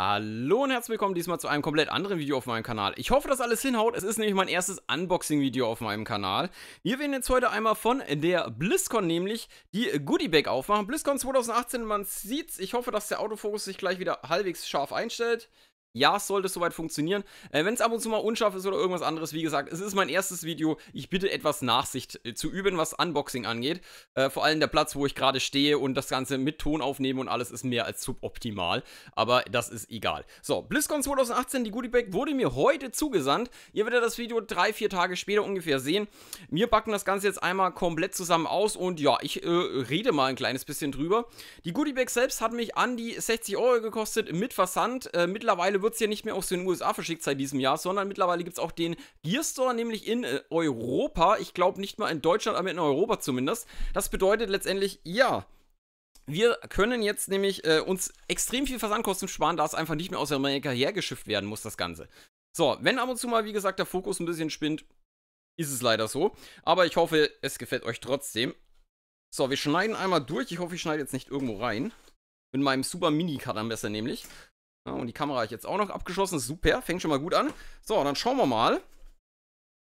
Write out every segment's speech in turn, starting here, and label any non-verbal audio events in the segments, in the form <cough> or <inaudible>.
Hallo und herzlich willkommen diesmal zu einem komplett anderen Video auf meinem Kanal. Ich hoffe, dass alles hinhaut. Es ist nämlich mein erstes Unboxing-Video auf meinem Kanal. Wir werden jetzt heute einmal von der BlizzCon nämlich die Goodie Bag aufmachen. BlizzCon 2018, man sieht's. Ich hoffe, dass der Autofokus sich gleich wieder halbwegs scharf einstellt. Ja, es sollte soweit funktionieren. Äh, Wenn es ab und zu mal unscharf ist oder irgendwas anderes, wie gesagt, es ist mein erstes Video. Ich bitte etwas Nachsicht äh, zu üben, was Unboxing angeht. Äh, vor allem der Platz, wo ich gerade stehe und das Ganze mit Ton aufnehmen und alles ist mehr als suboptimal. Aber das ist egal. So, BlizzCon 2018, die Goodie Bag, wurde mir heute zugesandt. Ihr werdet das Video drei, vier Tage später ungefähr sehen. Wir backen das Ganze jetzt einmal komplett zusammen aus und ja, ich äh, rede mal ein kleines bisschen drüber. Die Goodie Bag selbst hat mich an die 60 Euro gekostet mit Versand. Äh, mittlerweile mittlerweile wird es ja nicht mehr aus den USA verschickt seit diesem Jahr, sondern mittlerweile gibt es auch den Gear Store, nämlich in äh, Europa. Ich glaube nicht mal in Deutschland, aber in Europa zumindest. Das bedeutet letztendlich, ja, wir können jetzt nämlich äh, uns extrem viel Versandkosten sparen, da es einfach nicht mehr aus Amerika hergeschifft werden muss, das Ganze. So, wenn ab und zu mal, wie gesagt, der Fokus ein bisschen spinnt, ist es leider so. Aber ich hoffe, es gefällt euch trotzdem. So, wir schneiden einmal durch. Ich hoffe, ich schneide jetzt nicht irgendwo rein. Mit meinem super mini cuttermesser nämlich. Ja, und die Kamera habe ich jetzt auch noch abgeschlossen. Super, fängt schon mal gut an. So, dann schauen wir mal.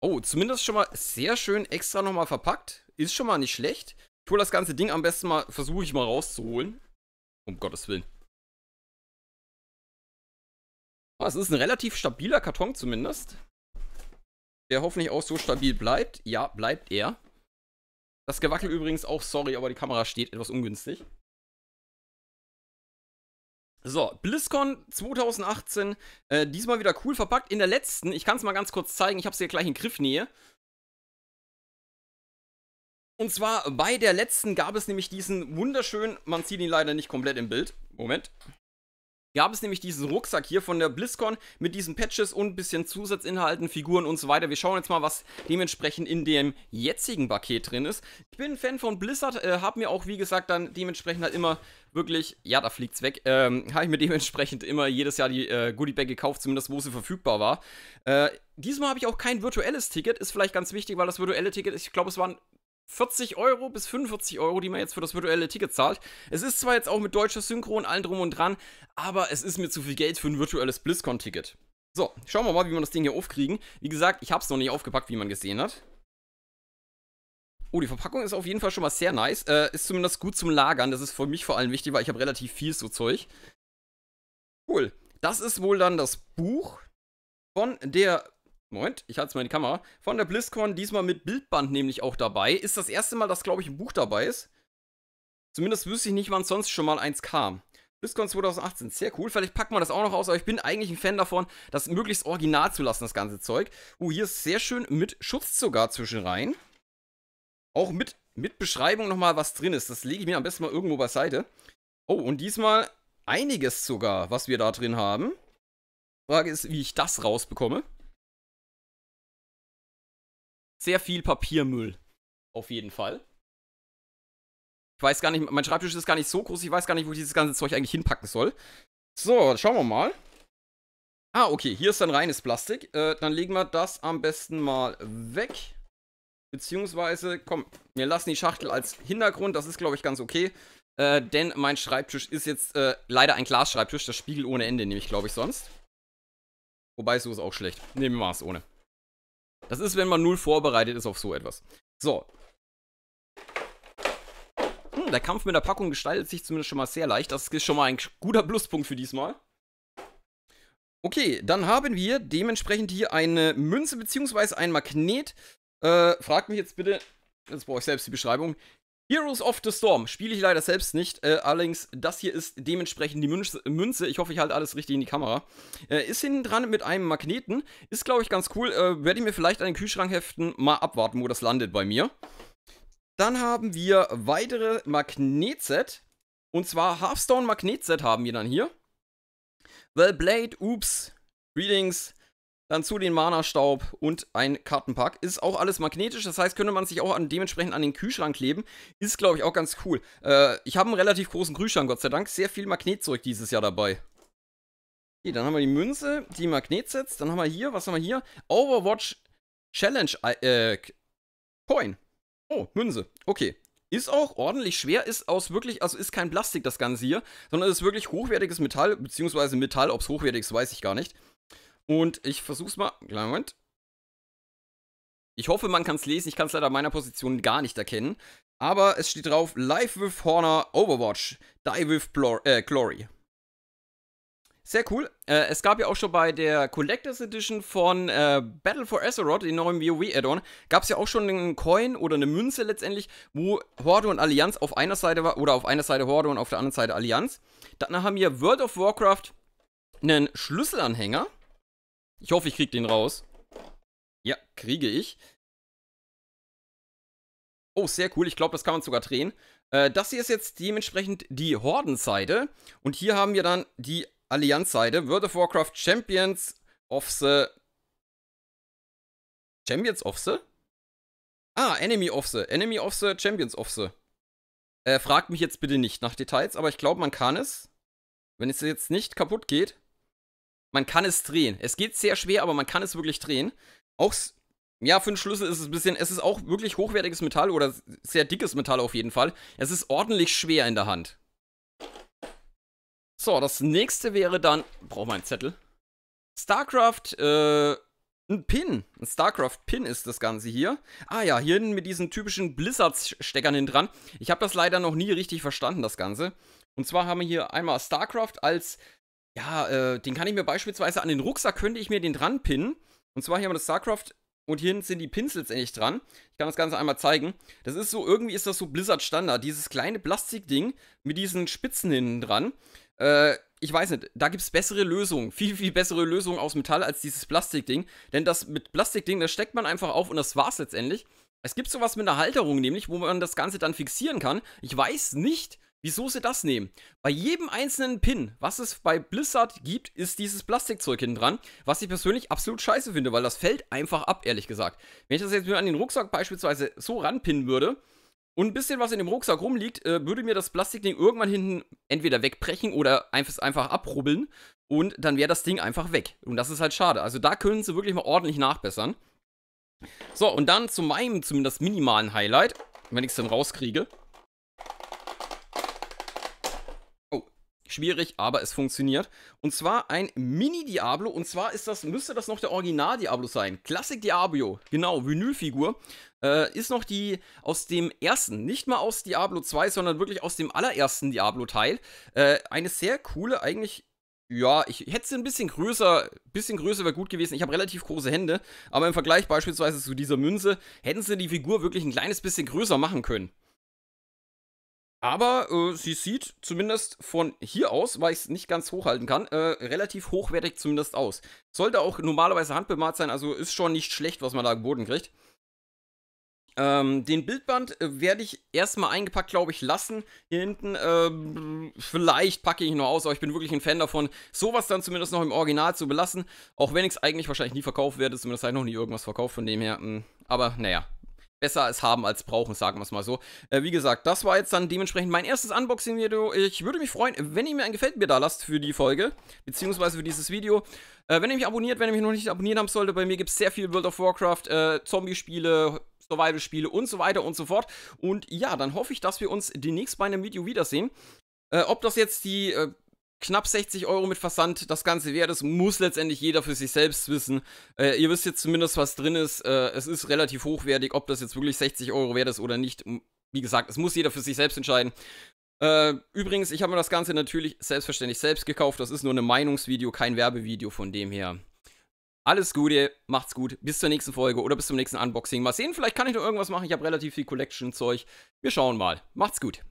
Oh, zumindest schon mal sehr schön extra nochmal verpackt. Ist schon mal nicht schlecht. Ich hole das ganze Ding am besten mal, versuche ich mal rauszuholen. Um Gottes Willen. Oh, es ist ein relativ stabiler Karton zumindest. Der hoffentlich auch so stabil bleibt. Ja, bleibt er. Das Gewackel übrigens auch, sorry, aber die Kamera steht etwas ungünstig. So, BlizzCon 2018, äh, diesmal wieder cool verpackt. In der letzten, ich kann es mal ganz kurz zeigen, ich habe es hier gleich in Griffnähe. Und zwar bei der letzten gab es nämlich diesen wunderschönen, man sieht ihn leider nicht komplett im Bild. Moment gab es nämlich diesen Rucksack hier von der BlizzCon mit diesen Patches und ein bisschen Zusatzinhalten, Figuren und so weiter. Wir schauen jetzt mal, was dementsprechend in dem jetzigen Paket drin ist. Ich bin ein Fan von Blizzard, äh, habe mir auch, wie gesagt, dann dementsprechend halt immer wirklich, ja, da fliegt's weg, ähm, <laughs> habe ich mir dementsprechend immer jedes Jahr die äh, Goodiebag gekauft, zumindest wo sie verfügbar war. Äh, diesmal habe ich auch kein virtuelles Ticket, ist vielleicht ganz wichtig, weil das virtuelle Ticket, ich glaube, es waren 40 Euro bis 45 Euro, die man jetzt für das virtuelle Ticket zahlt. Es ist zwar jetzt auch mit deutscher Synchro und allem drum und dran, aber es ist mir zu viel Geld für ein virtuelles BlizzCon-Ticket. So, schauen wir mal, wie wir das Ding hier aufkriegen. Wie gesagt, ich habe es noch nicht aufgepackt, wie man gesehen hat. Oh, die Verpackung ist auf jeden Fall schon mal sehr nice. Äh, ist zumindest gut zum Lagern. Das ist für mich vor allem wichtig, weil ich habe relativ viel so Zeug. Cool. Das ist wohl dann das Buch von der Moment, ich halte es mal in die Kamera. Von der BlizzCon, diesmal mit Bildband nämlich auch dabei. Ist das erste Mal, dass, glaube ich, ein Buch dabei ist. Zumindest wüsste ich nicht, wann sonst schon mal eins kam. BlizzCon 2018, sehr cool. Vielleicht packt man das auch noch aus, aber ich bin eigentlich ein Fan davon, das möglichst original zu lassen, das ganze Zeug. Uh, hier ist sehr schön mit Schutz sogar zwischen rein. Auch mit, mit Beschreibung nochmal, was drin ist. Das lege ich mir am besten mal irgendwo beiseite. Oh, und diesmal einiges sogar, was wir da drin haben. Frage ist, wie ich das rausbekomme sehr viel Papiermüll. Auf jeden Fall. Ich weiß gar nicht, mein Schreibtisch ist gar nicht so groß, ich weiß gar nicht, wo ich dieses ganze Zeug eigentlich hinpacken soll. So, schauen wir mal. Ah, okay, hier ist dann reines Plastik. Äh, dann legen wir das am besten mal weg. Beziehungsweise, komm, wir lassen die Schachtel als Hintergrund, das ist, glaube ich, ganz okay. Äh, denn mein Schreibtisch ist jetzt äh, leider ein Glasschreibtisch, das Spiegel ohne Ende nehme ich, glaube ich, sonst. Wobei, so ist auch schlecht. Nehmen wir mal es ohne. Das ist, wenn man null vorbereitet ist auf so etwas. So. Hm, der Kampf mit der Packung gestaltet sich zumindest schon mal sehr leicht. Das ist schon mal ein guter Pluspunkt für diesmal. Okay, dann haben wir dementsprechend hier eine Münze bzw. ein Magnet. Äh, fragt mich jetzt bitte, jetzt brauche ich selbst die Beschreibung, Heroes of the Storm spiele ich leider selbst nicht. Äh, allerdings, das hier ist dementsprechend die Münze. Ich hoffe, ich halte alles richtig in die Kamera. Äh, ist hinten dran mit einem Magneten. Ist, glaube ich, ganz cool. Äh, Werde ich mir vielleicht an den Kühlschrank heften. Mal abwarten, wo das landet bei mir. Dann haben wir weitere Magnetset. Und zwar Hearthstone Magnetset haben wir dann hier. Well Blade, Oops, Greetings, dann zu den Mana-Staub und ein Kartenpack. Ist auch alles magnetisch, das heißt, könnte man sich auch an, dementsprechend an den Kühlschrank kleben. Ist, glaube ich, auch ganz cool. Äh, ich habe einen relativ großen Kühlschrank, Gott sei Dank. Sehr viel Magnetzeug dieses Jahr dabei. Okay, dann haben wir die Münze, die Magnetsets. Dann haben wir hier, was haben wir hier? Overwatch Challenge äh, Coin. Oh, Münze. Okay. Ist auch ordentlich schwer, ist aus wirklich, also ist kein Plastik das Ganze hier, sondern ist wirklich hochwertiges Metall, beziehungsweise Metall, ob es hochwertig ist, weiß ich gar nicht. Und ich versuch's mal. Kleinen Moment. Ich hoffe, man kann es lesen. Ich kann es leider meiner Position gar nicht erkennen. Aber es steht drauf: Live with Horner Overwatch. Die with äh, Glory. Sehr cool. Äh, es gab ja auch schon bei der Collectors Edition von äh, Battle for Azeroth, den neuen WoW-Add-on, e gab es ja auch schon einen Coin oder eine Münze letztendlich, wo Horde und Allianz auf einer Seite war, oder auf einer Seite Horde und auf der anderen Seite Allianz. Dann haben wir World of Warcraft einen Schlüsselanhänger ich hoffe, ich kriege den raus. Ja, kriege ich. Oh, sehr cool. Ich glaube, das kann man sogar drehen. Äh, das hier ist jetzt dementsprechend die Horden-Seite. Und hier haben wir dann die Allianz-Seite. World of Warcraft Champions of the... Champions of the? Ah, Enemy of the. Enemy of the, Champions of the. Äh, fragt mich jetzt bitte nicht nach Details, aber ich glaube, man kann es. Wenn es jetzt nicht kaputt geht. Man kann es drehen. Es geht sehr schwer, aber man kann es wirklich drehen. Auch, ja, für einen Schlüssel ist es ein bisschen, es ist auch wirklich hochwertiges Metall oder sehr dickes Metall auf jeden Fall. Es ist ordentlich schwer in der Hand. So, das nächste wäre dann, brauche mal einen Zettel. StarCraft, äh, ein Pin. Ein StarCraft-Pin ist das Ganze hier. Ah ja, hier mit diesen typischen Blizzard-Steckern hin dran. Ich habe das leider noch nie richtig verstanden, das Ganze. Und zwar haben wir hier einmal StarCraft als ja, äh, den kann ich mir beispielsweise an den Rucksack könnte ich mir den dran pinnen. Und zwar hier haben wir das StarCraft und hier sind die Pinsels endlich dran. Ich kann das Ganze einmal zeigen. Das ist so, irgendwie ist das so Blizzard Standard. Dieses kleine Plastikding mit diesen Spitzen hinten dran. Äh, ich weiß nicht, da gibt es bessere Lösungen. <laughs> Viel, viel bessere Lösungen aus Metall als dieses Plastikding. Denn das mit Plastikding, das steckt man einfach auf und das war's letztendlich. Es gibt sowas mit einer Halterung nämlich, wo man das Ganze dann fixieren kann. Ich weiß nicht, Wieso sie das nehmen? Bei jedem einzelnen Pin, was es bei Blizzard gibt, ist dieses Plastikzeug hinten dran, was ich persönlich absolut scheiße finde, weil das fällt einfach ab, ehrlich gesagt. Wenn ich das jetzt an den Rucksack beispielsweise so ranpinnen würde und ein bisschen was in dem Rucksack rumliegt, äh, würde mir das Plastikding irgendwann hinten entweder wegbrechen oder einfach, einfach abrubbeln und dann wäre das Ding einfach weg. Und das ist halt schade. Also da können sie wirklich mal ordentlich nachbessern. So, und dann zu meinem zumindest minimalen Highlight, wenn ich es dann rauskriege. Schwierig, aber es funktioniert. Und zwar ein Mini-Diablo. Und zwar ist das, müsste das noch der Original-Diablo sein. Classic Diablo, genau, Vinylfigur. Äh, ist noch die aus dem ersten, nicht mal aus Diablo 2, sondern wirklich aus dem allerersten Diablo-Teil. Äh, eine sehr coole, eigentlich ja, ich hätte sie ein bisschen größer, bisschen größer wäre gut gewesen. Ich habe relativ große Hände, aber im Vergleich beispielsweise zu dieser Münze hätten sie die Figur wirklich ein kleines bisschen größer machen können. Aber äh, sie sieht zumindest von hier aus, weil ich es nicht ganz hochhalten kann, äh, relativ hochwertig zumindest aus. Sollte auch normalerweise handbemalt sein, also ist schon nicht schlecht, was man da geboten kriegt. Ähm, den Bildband äh, werde ich erstmal eingepackt, glaube ich, lassen. Hier hinten, ähm, vielleicht packe ich ihn noch aus, aber ich bin wirklich ein Fan davon, sowas dann zumindest noch im Original zu belassen. Auch wenn ich es eigentlich wahrscheinlich nie verkauft werde, zumindest habe ich noch nie irgendwas verkauft, von dem her. Mh. Hm. Aber naja, besser es haben als brauchen, sagen wir es mal so. Äh, wie gesagt, das war jetzt dann dementsprechend mein erstes Unboxing-Video. Ich würde mich freuen, wenn ihr mir ein Gefällt mir da lasst für die Folge, beziehungsweise für dieses Video. Äh, wenn ihr mich abonniert, wenn ihr mich noch nicht abonniert haben solltet, bei mir gibt es sehr viel World of Warcraft, äh, Zombie-Spiele, Survival-Spiele und so weiter und so fort. Und ja, dann hoffe ich, dass wir uns demnächst bei einem Video wiedersehen. Äh, ob das jetzt die äh, knapp 60 Euro mit Versand das Ganze wert ist, muss letztendlich jeder für sich selbst wissen. Äh, ihr wisst jetzt zumindest, was drin ist. Äh, es ist relativ hochwertig, ob das jetzt wirklich 60 Euro wert ist oder nicht. Wie gesagt, es muss jeder für sich selbst entscheiden. Äh, übrigens, ich habe mir das Ganze natürlich selbstverständlich selbst gekauft. Das ist nur ein Meinungsvideo, kein Werbevideo von dem her. Alles Gute, macht's gut, bis zur nächsten Folge oder bis zum nächsten Unboxing. Mal sehen, vielleicht kann ich noch irgendwas machen. Ich habe relativ viel Collection-Zeug. Wir schauen mal. Macht's gut.